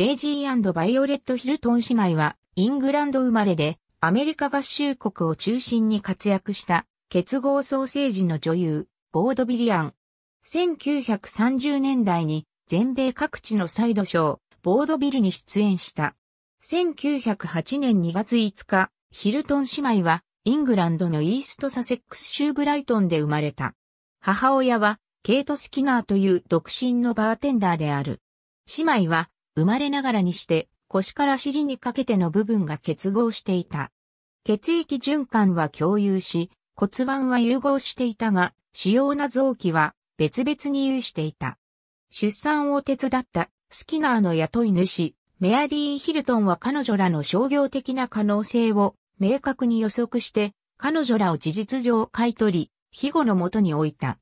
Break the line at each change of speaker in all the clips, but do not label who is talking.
デイジーバイオレット・ヒルトン姉妹は、イングランド生まれで、アメリカ合衆国を中心に活躍した、結合創ー時の女優、ボードビリアン。1930年代に、全米各地のサイドショー、ボードビルに出演した。1908年2月5日、ヒルトン姉妹は、イングランドのイーストサセックス州ブライトンで生まれた。母親は、ケイト・スキナーという独身のバーテンダーである。姉妹は、生まれながらにして腰から尻にかけての部分が結合していた。血液循環は共有し、骨盤は融合していたが、主要な臓器は別々に有していた。出産を手伝ったスキナーの雇い主、メアリー・ヒルトンは彼女らの商業的な可能性を明確に予測して、彼女らを事実上買い取り、庇護のもとに置いた。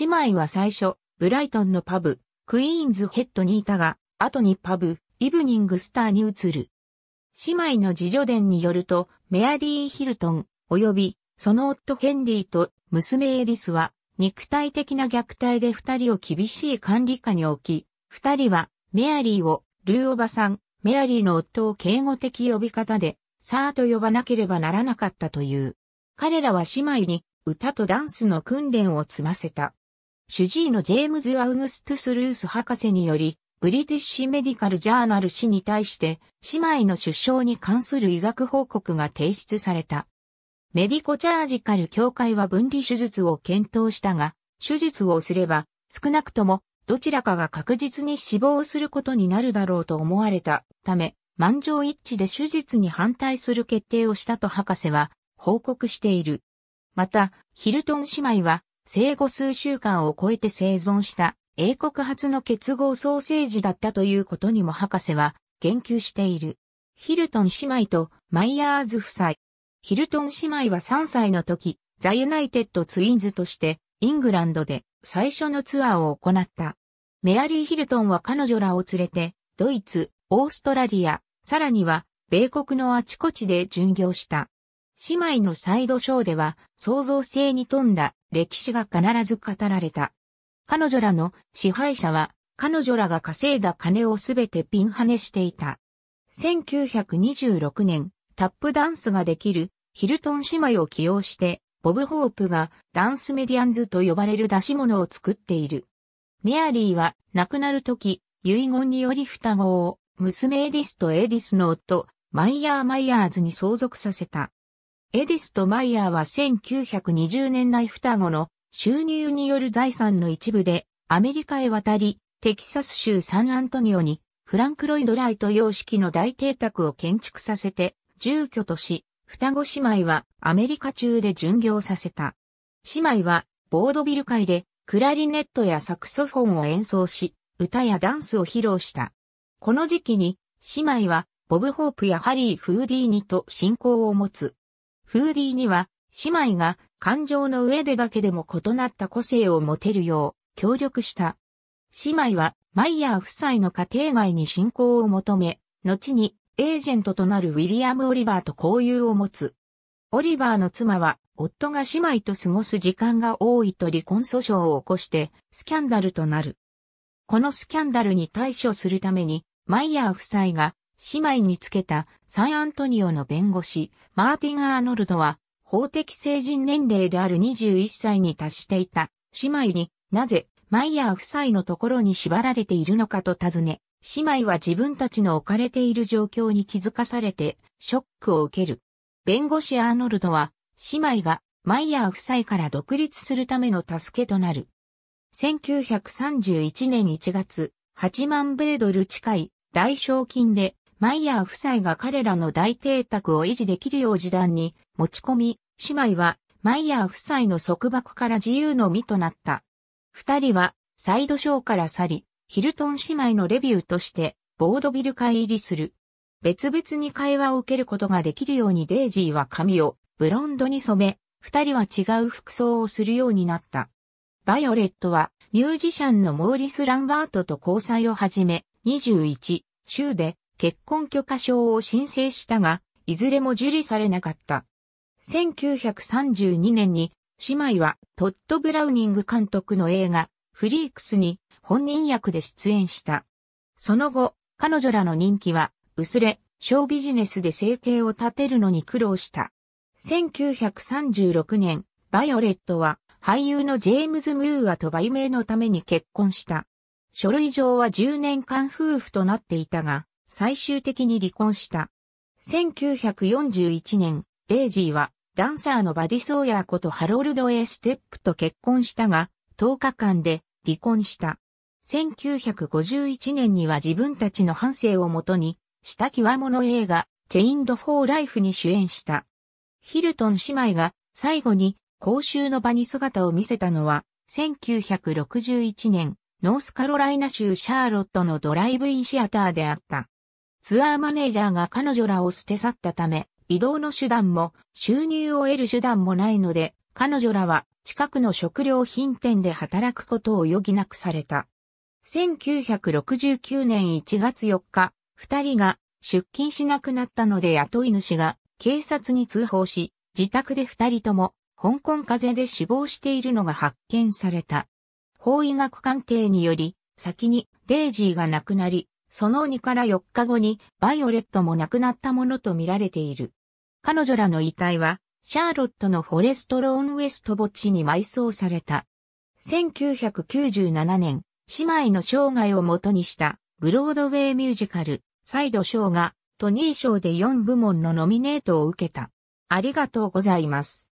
姉妹は最初、ブライトンのパブ、クイーンズヘッドにいたが、後にパブ、イブニングスターに移る。姉妹の自助伝によると、メアリー・ヒルトン、及び、その夫ヘンリーと娘エリスは、肉体的な虐待で二人を厳しい管理下に置き、二人は、メアリーを、ルーおばさん、メアリーの夫を敬語的呼び方で、さーと呼ばなければならなかったという。彼らは姉妹に、歌とダンスの訓練を積ませた。主治医のジェームズ・アウグストゥス・ルース博士により、ブリティッシュメディカルジャーナル氏に対して、姉妹の出生に関する医学報告が提出された。メディコチャージカル協会は分離手術を検討したが、手術をすれば、少なくとも、どちらかが確実に死亡することになるだろうと思われたため、満場一致で手術に反対する決定をしたと博士は報告している。また、ヒルトン姉妹は生後数週間を超えて生存した英国初の結合ソーセージだったということにも博士は言及している。ヒルトン姉妹とマイヤーズ夫妻。ヒルトン姉妹は3歳の時、ザ・ユナイテッド・ツインズとしてイングランドで最初のツアーを行った。メアリー・ヒルトンは彼女らを連れて、ドイツ、オーストラリア、さらには、米国のあちこちで巡業した。姉妹のサイドショーでは、創造性に富んだ歴史が必ず語られた。彼女らの支配者は彼女らが稼いだ金をすべてピンハネしていた。1926年、タップダンスができるヒルトン姉妹を起用して、ボブ・ホープがダンスメディアンズと呼ばれる出し物を作っている。メアリーは亡くなる時、遺言により双子を娘エディスとエディスの夫、マイヤー・マイヤーズに相続させた。エディスとマイヤーは1920年代双子の収入による財産の一部でアメリカへ渡り、テキサス州サンアントニオにフランク・ロイド・ライト様式の大邸宅を建築させて住居とし、双子姉妹はアメリカ中で巡業させた。姉妹はボードビル界でクラリネットやサクソフォンを演奏し、歌やダンスを披露した。この時期に姉妹はボブ・ホープやハリー・フーディーニと親交を持つ。フーディーニは姉妹が感情の上でだけでも異なった個性を持てるよう協力した。姉妹はマイヤー夫妻の家庭外に信仰を求め、後にエージェントとなるウィリアム・オリバーと交友を持つ。オリバーの妻は夫が姉妹と過ごす時間が多いと離婚訴訟を起こしてスキャンダルとなる。このスキャンダルに対処するためにマイヤー夫妻が姉妹につけたサンアントニオの弁護士マーティン・アーノルドは法的成人年齢である21歳に達していた姉妹になぜマイヤー夫妻のところに縛られているのかと尋ね、姉妹は自分たちの置かれている状況に気づかされてショックを受ける。弁護士アーノルドは姉妹がマイヤー夫妻から独立するための助けとなる。1931年1月、8万米ドル近い大賞金でマイヤー夫妻が彼らの大邸宅を維持できるよう示談に持ち込み、姉妹はマイヤー夫妻の束縛から自由の身となった。二人はサイドショーから去り、ヒルトン姉妹のレビューとしてボードビル会入りする。別々に会話を受けることができるようにデイジーは髪をブロンドに染め、二人は違う服装をするようになった。バイオレットはミュージシャンのモーリス・ランバートと交際を始め、21週で結婚許可証を申請したが、いずれも受理されなかった。1932年に姉妹はトッド・ブラウニング監督の映画フリークスに本人役で出演した。その後、彼女らの人気は薄れ、小ビジネスで生計を立てるのに苦労した。1936年、バイオレットは俳優のジェームズ・ムーアと売名のために結婚した。書類上は10年間夫婦となっていたが、最終的に離婚した。1941年、デイジーはダンサーのバディ・ソーヤーことハロルド・エステップと結婚したが、10日間で離婚した。1951年には自分たちの反省をもとに、下際物映画、チェインド・フォー・ライフに主演した。ヒルトン姉妹が最後に公衆の場に姿を見せたのは、1961年、ノースカロライナ州シャーロットのドライブインシアターであった。ツアーマネージャーが彼女らを捨て去ったため、移動の手段も収入を得る手段もないので、彼女らは近くの食料品店で働くことを余儀なくされた。1969年1月4日、二人が出勤しなくなったので雇い主が警察に通報し、自宅で二人とも香港風邪で死亡しているのが発見された。法医学関係により、先にデイジーが亡くなり、その2から4日後に、バイオレットも亡くなったものと見られている。彼女らの遺体は、シャーロットのフォレストローンウエスト墓地に埋葬された。1997年、姉妹の生涯をもとにした、ブロードウェイミュージカル、サイドショーが、トニー賞で4部門のノミネートを受けた。ありがとうございます。